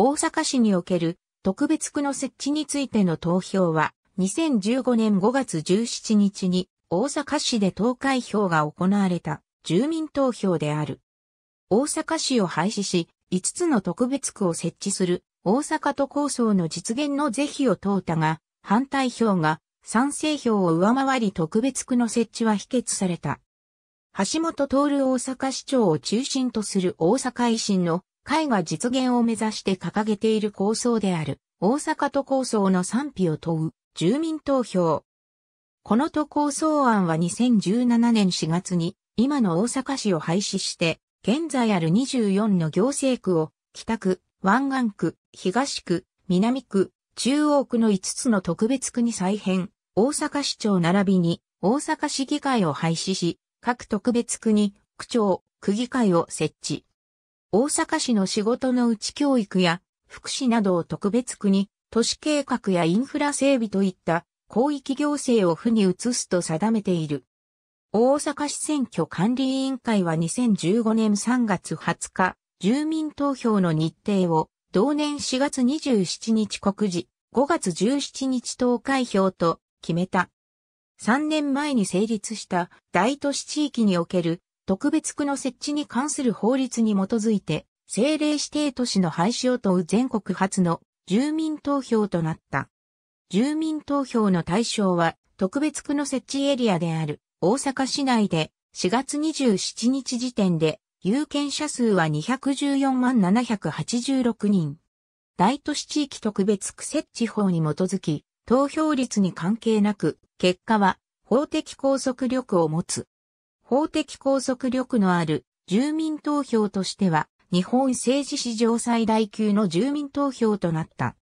大阪市における特別区の設置についての投票は2015年5月17日に大阪市で投開票が行われた住民投票である。大阪市を廃止し5つの特別区を設置する大阪都構想の実現の是非を問うたが反対票が賛成票を上回り特別区の設置は否決された。橋本徹大阪市長を中心とする大阪維新の会が実現を目指して掲げている構想である、大阪都構想の賛否を問う、住民投票。この都構想案は2017年4月に、今の大阪市を廃止して、現在ある24の行政区を、北区、湾岸区、東区、南区、中央区の5つの特別区に再編、大阪市長並びに大阪市議会を廃止し、各特別区に区長、区議会を設置。大阪市の仕事の内教育や福祉などを特別区に都市計画やインフラ整備といった広域行政を府に移すと定めている。大阪市選挙管理委員会は2015年3月20日、住民投票の日程を同年4月27日告示、5月17日投開票と決めた。3年前に成立した大都市地域における特別区の設置に関する法律に基づいて、政令指定都市の廃止を問う全国初の住民投票となった。住民投票の対象は、特別区の設置エリアである大阪市内で4月27日時点で有権者数は214万786人。大都市地域特別区設置法に基づき、投票率に関係なく、結果は法的拘束力を持つ。法的拘束力のある住民投票としては、日本政治史上最大級の住民投票となった。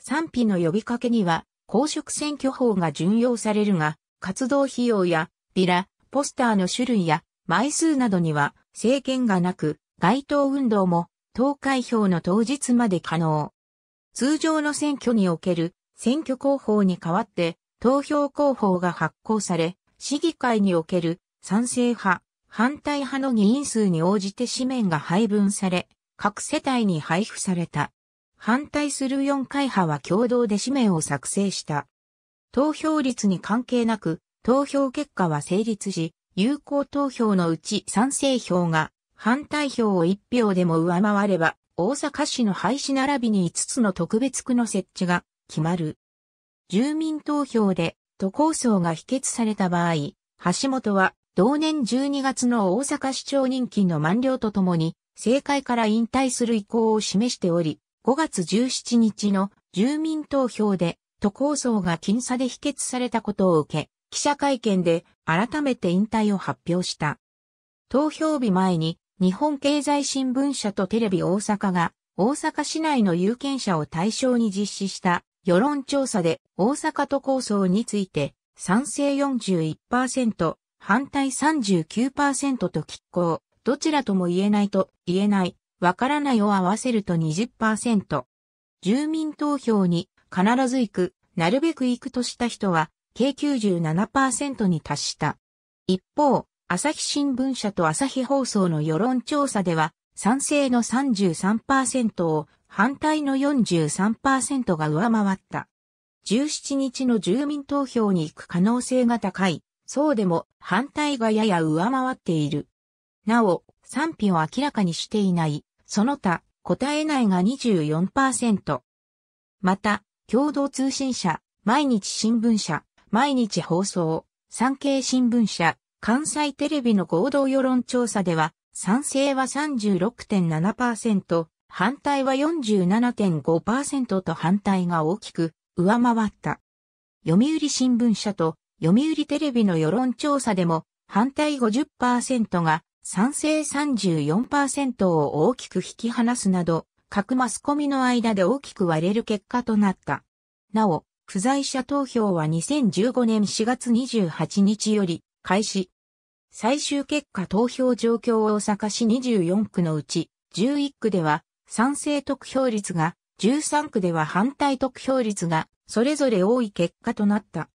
賛否の呼びかけには、公職選挙法が準用されるが、活動費用や、ビラ、ポスターの種類や、枚数などには、制限がなく、街頭運動も、投開票の当日まで可能。通常の選挙における、選挙広報に代わって、投票広報が発行され、市議会における賛成派、反対派の議員数に応じて紙面が配分され、各世帯に配布された。反対する4会派は共同で紙面を作成した。投票率に関係なく、投票結果は成立し、有効投票のうち賛成票が反対票を1票でも上回れば、大阪市の廃止並びに5つの特別区の設置が決まる。住民投票で都構想が否決された場合、橋本は同年12月の大阪市長任期の満了とともに、政界から引退する意向を示しており、5月17日の住民投票で都構想が僅差で否決されたことを受け、記者会見で改めて引退を発表した。投票日前に日本経済新聞社とテレビ大阪が大阪市内の有権者を対象に実施した世論調査で大阪都構想について賛成41%、反対39%と拮抗、どちらとも言えないと言えない、わからないを合わせると20%。住民投票に必ず行く、なるべく行くとした人は、計97%に達した。一方、朝日新聞社と朝日放送の世論調査では、賛成の33%を反対の43%が上回った。17日の住民投票に行く可能性が高いそうでも反対がやや上回っている。なお、賛否を明らかにしていない、その他、答えないが24%。また、共同通信社、毎日新聞社、毎日放送、産経新聞社、関西テレビの合同世論調査では、賛成は36.7%、反対は47.5%と反対が大きく上回った。読売新聞社と読売テレビの世論調査でも反対50%が賛成34%を大きく引き離すなど、各マスコミの間で大きく割れる結果となった。なお、不在者投票は2015年4月28日より開始。最終結果投票状況大阪市24区のうち11区では賛成得票率が13区では反対得票率がそれぞれ多い結果となった。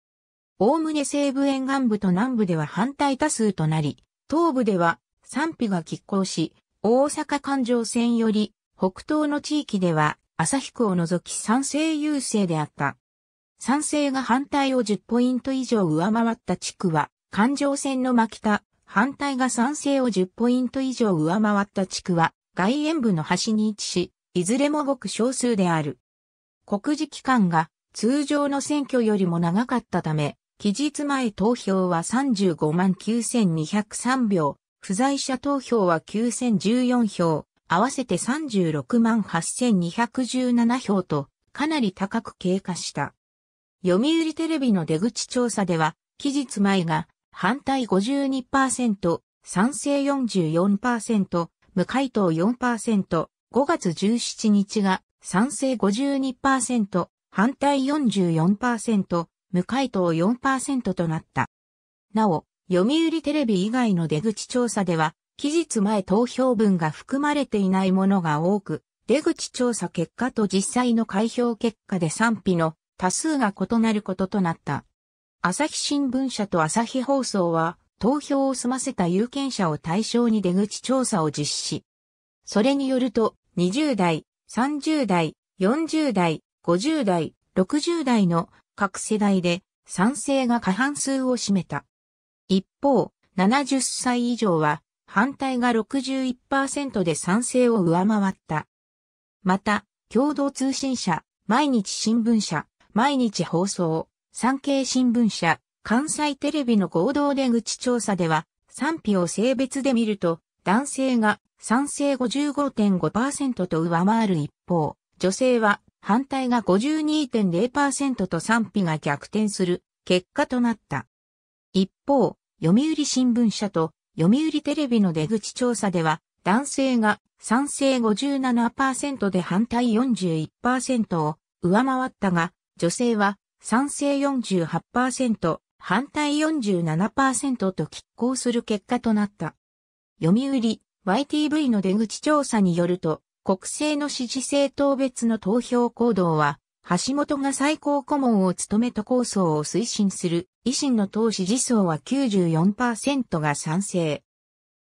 おおむね西部沿岸部と南部では反対多数となり、東部では賛否が拮抗し、大阪環状線より北東の地域では旭区を除き賛成優勢であった。賛成が反対を10ポイント以上上回った地区は、環状線の真北、反対が賛成を10ポイント以上上回った地区は、外縁部の端に位置し、いずれもごく少数である。告示期間が通常の選挙よりも長かったため、期日前投票は35万9203票、不在者投票は9014票、合わせて36万8217票と、かなり高く経過した。読売テレビの出口調査では、期日前が反対52%、賛成44%、無回答4%、5月17日が賛成52%、反対44%、無回答4%となった。なお、読売テレビ以外の出口調査では、期日前投票分が含まれていないものが多く、出口調査結果と実際の開票結果で賛否の多数が異なることとなった。朝日新聞社と朝日放送は、投票を済ませた有権者を対象に出口調査を実施。それによると、20代、30代、40代、50代、60代の各世代で賛成が過半数を占めた。一方、70歳以上は反対が61%で賛成を上回った。また、共同通信社、毎日新聞社、毎日放送、産経新聞社、関西テレビの合同出口調査では、賛否を性別で見ると、男性が賛成55.5%と上回る一方、女性は反対が52.0%と賛否が逆転する結果となった。一方、読売新聞社と読売テレビの出口調査では、男性が賛成57%で反対41%を上回ったが、女性は賛成48%、反対47%と拮抗する結果となった。読売 YTV の出口調査によると、国政の支持政党別の投票行動は、橋本が最高顧問を務めた構想を推進する維新の党支持層は94%が賛成。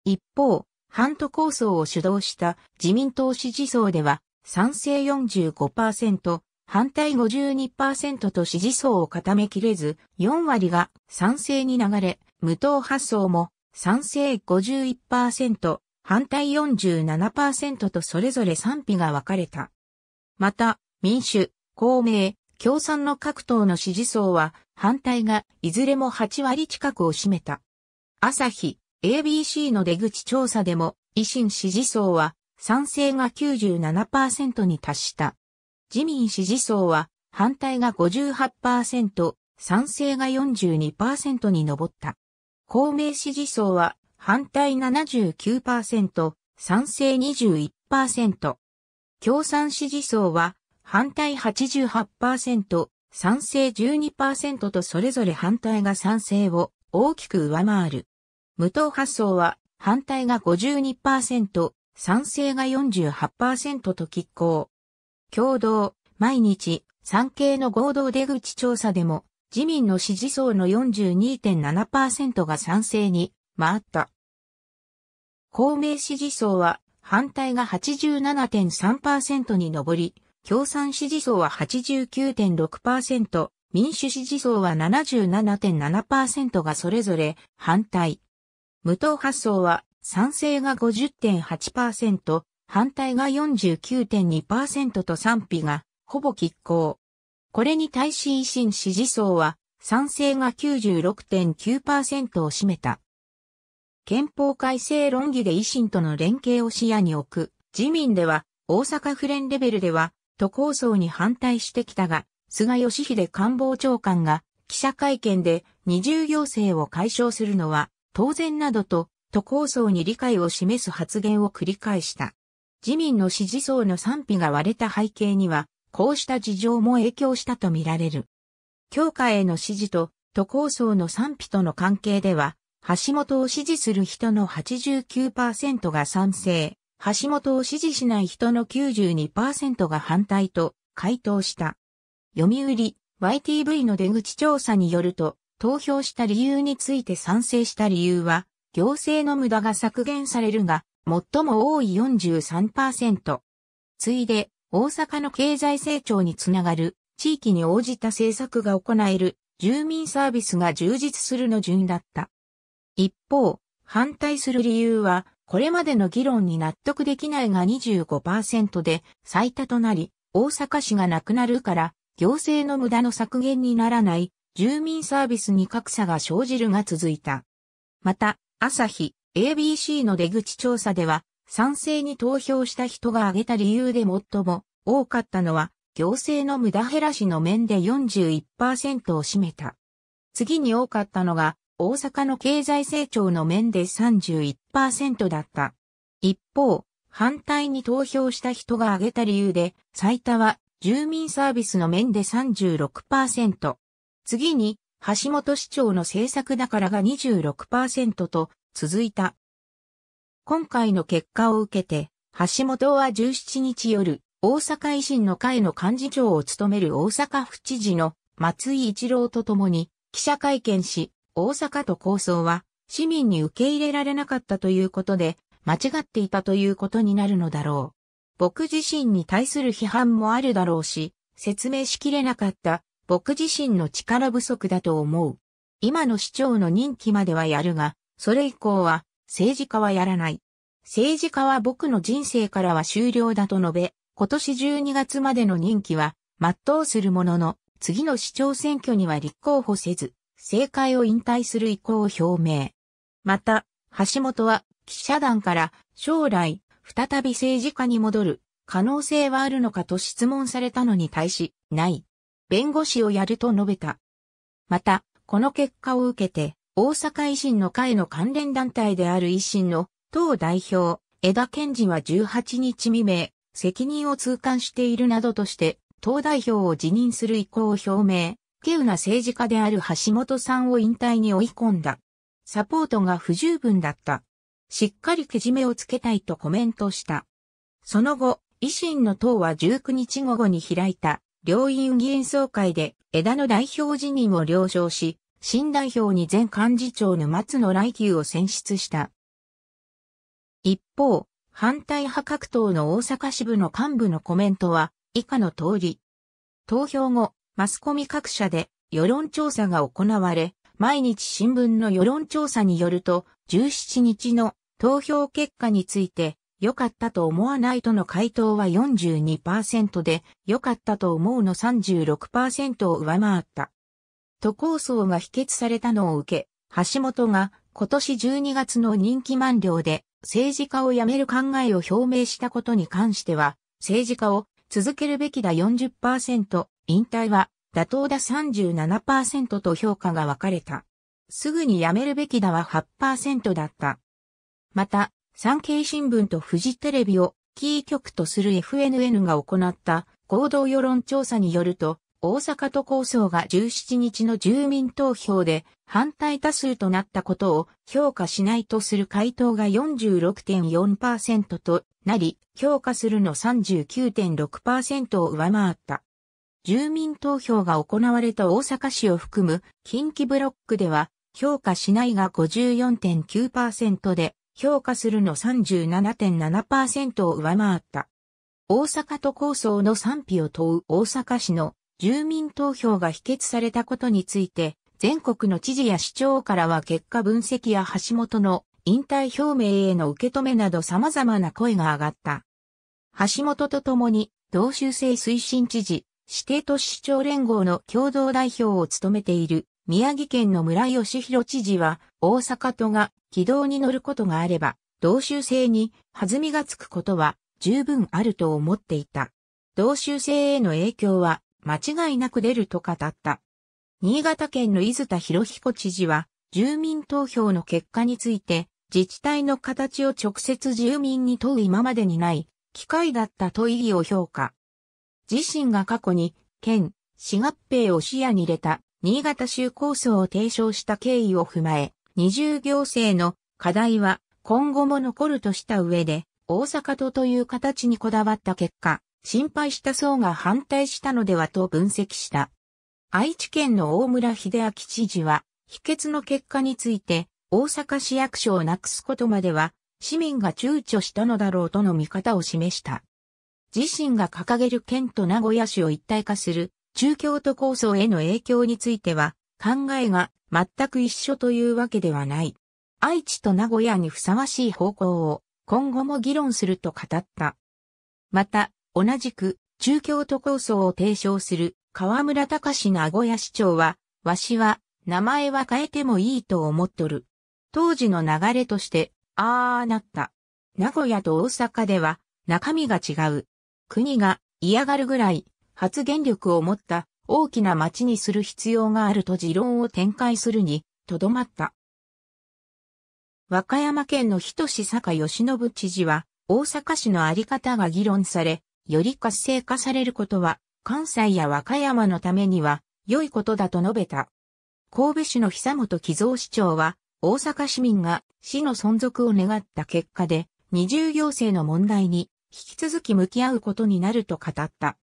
一方、反都構想を主導した自民党支持層では賛成45%、反対52%と支持層を固めきれず、4割が賛成に流れ、無党派層も賛成51%、反対47%とそれぞれ賛否が分かれた。また、民主、公明、共産の各党の支持層は反対がいずれも8割近くを占めた。朝日、ABC の出口調査でも維新支持層は賛成が97%に達した。自民支持層は反対が58%、賛成が42%に上った。公明支持層は反対79%、賛成21%。共産支持層は、反対88%、賛成12%とそれぞれ反対が賛成を大きく上回る。無党派層は反対が52%、賛成が48%と拮抗。共同、毎日、産経の合同出口調査でも、自民の支持層の42.7%が賛成に回った。公明支持層は反対が87.3%に上り、共産支持層は89.6%、民主支持層は77.7%がそれぞれ反対。無党派層は賛成が50.8%、反対が49.2%と賛否がほぼ拮抗。これに対し維新支持層は賛成が96.9%を占めた。憲法改正論議で維新との連携を視野に置く。自民では、大阪府連レベルでは、都構想に反対してきたが、菅義偉官房長官が記者会見で二重行政を解消するのは当然などと都構想に理解を示す発言を繰り返した。自民の支持層の賛否が割れた背景には、こうした事情も影響したとみられる。教会への支持と都構想の賛否との関係では、橋本を支持する人の89%が賛成、橋本を支持しない人の92%が反対と回答した。読売 YTV の出口調査によると、投票した理由について賛成した理由は、行政の無駄が削減されるが、最も多い43%。ついで、大阪の経済成長につながる、地域に応じた政策が行える、住民サービスが充実するの順だった。一方、反対する理由は、これまでの議論に納得できないが25%で最多となり、大阪市がなくなるから行政の無駄の削減にならない住民サービスに格差が生じるが続いた。また、朝日 ABC の出口調査では賛成に投票した人が挙げた理由で最も多かったのは行政の無駄減らしの面で41%を占めた。次に多かったのが大阪の経済成長の面で31%だった。一方、反対に投票した人が挙げた理由で、最多は住民サービスの面で36%。次に、橋本市長の政策だからが26%と続いた。今回の結果を受けて、橋本は17日夜、大阪維新の会の幹事長を務める大阪府知事の松井一郎と共に記者会見し、大阪都構想は市民に受け入れられなかったということで、間違っていたということになるのだろう。僕自身に対する批判もあるだろうし、説明しきれなかった僕自身の力不足だと思う。今の市長の任期まではやるが、それ以降は政治家はやらない。政治家は僕の人生からは終了だと述べ、今年12月までの任期は全うするものの、次の市長選挙には立候補せず、政界を引退する意向を表明。また、橋本は記者団から将来再び政治家に戻る可能性はあるのかと質問されたのに対し、ない。弁護士をやると述べた。また、この結果を受けて、大阪維新の会の関連団体である維新の党代表、枝健治は18日未明、責任を痛感しているなどとして、党代表を辞任する意向を表明。稀有な政治家である橋本さんを引退に追い込んだ。サポートが不十分だった。しっかりけじめをつけたいとコメントした。その後、維新の党は19日午後に開いた両院議員総会で枝野代表辞任を了承し、新代表に前幹事長の松野来久を選出した。一方、反対派各党の大阪支部の幹部のコメントは以下の通り。投票後、マスコミ各社で世論調査が行われ、毎日新聞の世論調査によると、17日の投票結果について、良かったと思わないとの回答は42%で、良かったと思うの36%を上回った。都構想が否決されたのを受け、橋本が今年12月の任期満了で政治家を辞める考えを表明したことに関しては、政治家を続けるべきだ40%、引退は妥当だ37%と評価が分かれた。すぐに辞めるべきだは8%だった。また、産経新聞とフジテレビをキー局とする FNN が行った合同世論調査によると、大阪都構想が17日の住民投票で反対多数となったことを評価しないとする回答が46.4%となり、評価するの39.6%を上回った。住民投票が行われた大阪市を含む近畿ブロックでは、評価しないが54.9%で、評価するの37.7%を上回った。大阪都構想の賛否を問う大阪市の住民投票が否決されたことについて、全国の知事や市長からは結果分析や橋本の引退表明への受け止めなど様々な声が上がった。橋本と共に、同州制推進知事、指定都市長連合の共同代表を務めている宮城県の村吉弘知事は、大阪都が軌道に乗ることがあれば、同州制に弾みがつくことは十分あると思っていた。同州制への影響は間違いなく出ると語った。新潟県の伊豆田博彦知事は、住民投票の結果について、自治体の形を直接住民に問う今までにない、機会だったと意義を評価。自身が過去に、県、市合併を視野に入れた、新潟州構想を提唱した経緯を踏まえ、二重行政の課題は今後も残るとした上で、大阪都という形にこだわった結果、心配した層が反対したのではと分析した。愛知県の大村秀明知事は、否決の結果について、大阪市役所をなくすことまでは、市民が躊躇したのだろうとの見方を示した。自身が掲げる県と名古屋市を一体化する中京都構想への影響については考えが全く一緒というわけではない。愛知と名古屋にふさわしい方向を今後も議論すると語った。また、同じく中京都構想を提唱する河村隆名古屋市長は、わしは名前は変えてもいいと思っとる。当時の流れとして、ああなった。名古屋と大阪では中身が違う。国が嫌がるぐらい発言力を持った大きな町にする必要があると持論を展開するにとどまった。和歌山県の人志坂義信知事は大阪市のあり方が議論され、より活性化されることは関西や和歌山のためには良いことだと述べた。神戸市の久本木造市長は大阪市民が市の存続を願った結果で二重行政の問題に引き続き向き合うことになると語った。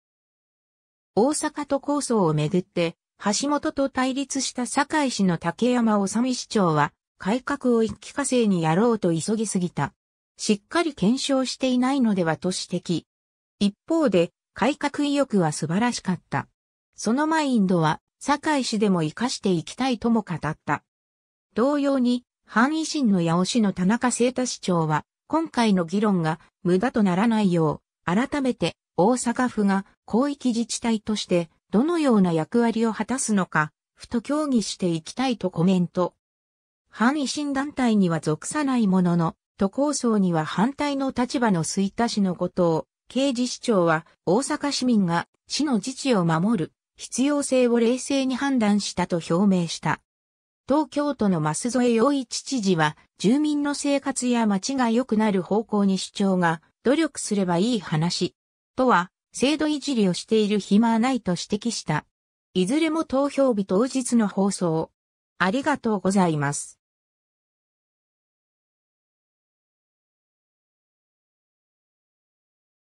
大阪都構想をめぐって、橋本と対立した堺市の竹山治市長は、改革を一気化成にやろうと急ぎすぎた。しっかり検証していないのではと指摘。一方で、改革意欲は素晴らしかった。そのマインドは、堺市でも活かしていきたいとも語った。同様に、反維新の八尾市の田中聖太市長は、今回の議論が無駄とならないよう、改めて大阪府が広域自治体としてどのような役割を果たすのか、府と協議していきたいとコメント。反維新団体には属さないものの、都構想には反対の立場の吹田市のことを、刑事市長は大阪市民が市の自治を守る必要性を冷静に判断したと表明した。東京都の舛添洋一知事は、住民の生活や街が良くなる方向に主張が、努力すればいい話。とは、制度いじりをしている暇はないと指摘した。いずれも投票日当日の放送。ありがとうございます。